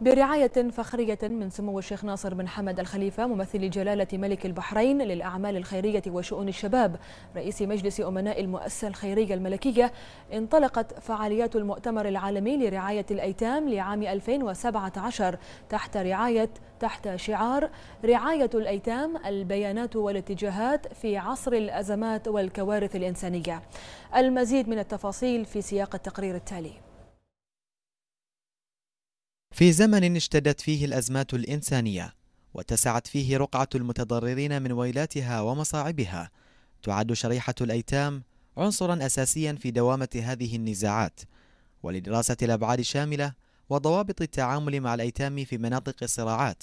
برعاية فخرية من سمو الشيخ ناصر بن حمد الخليفة ممثل جلالة ملك البحرين للأعمال الخيرية وشؤون الشباب رئيس مجلس أمناء المؤسسة الخيرية الملكية انطلقت فعاليات المؤتمر العالمي لرعاية الأيتام لعام 2017 تحت رعاية تحت شعار رعاية الأيتام البيانات والاتجاهات في عصر الأزمات والكوارث الإنسانية المزيد من التفاصيل في سياق التقرير التالي في زمن اشتدت فيه الأزمات الإنسانية واتسعت فيه رقعة المتضررين من ويلاتها ومصاعبها تعد شريحة الأيتام عنصرا أساسيا في دوامة هذه النزاعات ولدراسة الأبعاد الشاملة وضوابط التعامل مع الأيتام في مناطق الصراعات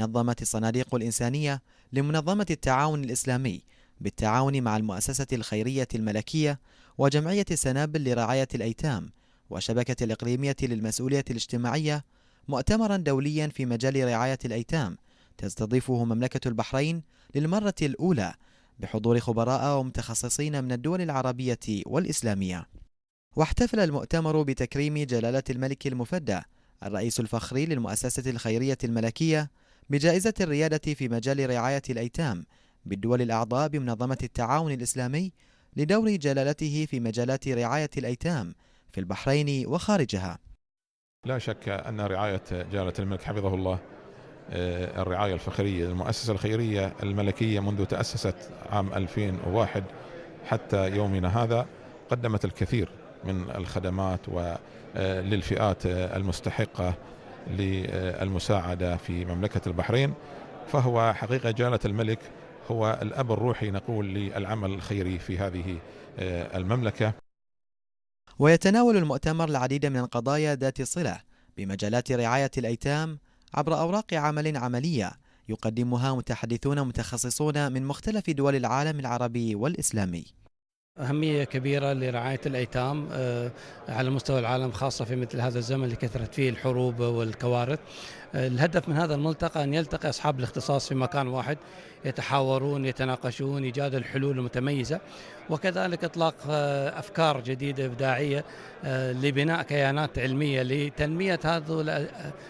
نظمت الصناديق الإنسانية لمنظمة التعاون الإسلامي بالتعاون مع المؤسسة الخيرية الملكية وجمعية سنابل لرعاية الأيتام والشبكة الإقليمية للمسؤولية الاجتماعية مؤتمرا دوليا في مجال رعاية الأيتام تستضيفه مملكة البحرين للمرة الأولى بحضور خبراء ومتخصصين من الدول العربية والإسلامية واحتفل المؤتمر بتكريم جلالة الملك المفدى الرئيس الفخري للمؤسسة الخيرية الملكية بجائزة الريادة في مجال رعاية الأيتام بالدول الأعضاء بمنظمة التعاون الإسلامي لدور جلالته في مجالات رعاية الأيتام في البحرين وخارجها لا شك أن رعاية جلالة الملك حفظه الله آه، الرعاية الفخرية المؤسسة الخيرية الملكية منذ تأسست عام 2001 حتى يومنا هذا قدمت الكثير من الخدمات وللفئات آه، آه، المستحقة للمساعدة في مملكة البحرين فهو حقيقة جلالة الملك هو الأب الروحي نقول للعمل الخيري في هذه المملكة ويتناول المؤتمر العديد من القضايا ذات صلة بمجالات رعاية الأيتام عبر أوراق عمل عملية يقدمها متحدثون متخصصون من مختلف دول العالم العربي والإسلامي أهمية كبيرة لرعاية الأيتام آه، على مستوى العالم خاصة في مثل هذا الزمن اللي كثرت فيه الحروب والكوارث آه، الهدف من هذا الملتقى أن يلتقي أصحاب الاختصاص في مكان واحد يتحاورون يتناقشون إيجاد الحلول المتميزة وكذلك إطلاق آه، أفكار جديدة إبداعية لبناء كيانات علمية لتنمية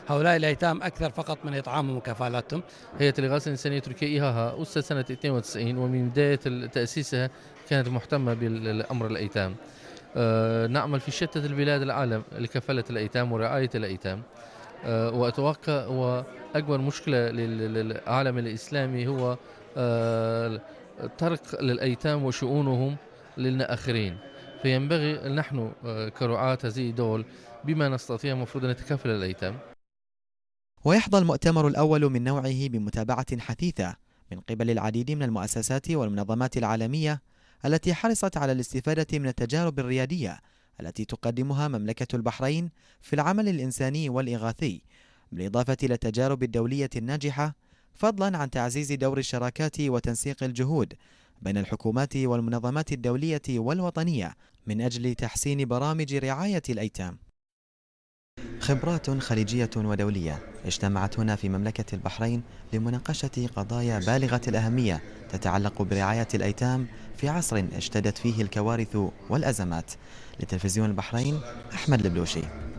هؤلاء الأيتام أكثر فقط من إطعامهم وكفالاتهم هيئة الإغاثة الإنسانية التركية إيهاها أسست سنة 92 ومن بداية تأسيسها كانت مهتمة بالأمر الأيتام آه، نعمل في شتى البلاد العالم لكفالة الأيتام ورعاية الأيتام آه، وأتوقع وأكبر مشكلة للعالم الإسلامي هو آه، ترك للأيتام وشؤونهم للآخرين فينبغي نحن كرعاة هذه الدول بما نستطيع المفروض أن نتكفل الأيتام ويحظى المؤتمر الأول من نوعه بمتابعة حثيثة من قبل العديد من المؤسسات والمنظمات العالمية التي حرصت على الاستفادة من التجارب الريادية التي تقدمها مملكة البحرين في العمل الإنساني والإغاثي بالإضافة إلى التجارب الدولية الناجحة فضلا عن تعزيز دور الشراكات وتنسيق الجهود بين الحكومات والمنظمات الدولية والوطنية من أجل تحسين برامج رعاية الأيتام خبرات خليجية ودولية اجتمعت هنا في مملكة البحرين لمناقشة قضايا بالغة الأهمية تتعلق برعاية الأيتام في عصر اشتدت فيه الكوارث والأزمات لتلفزيون البحرين أحمد البلوشي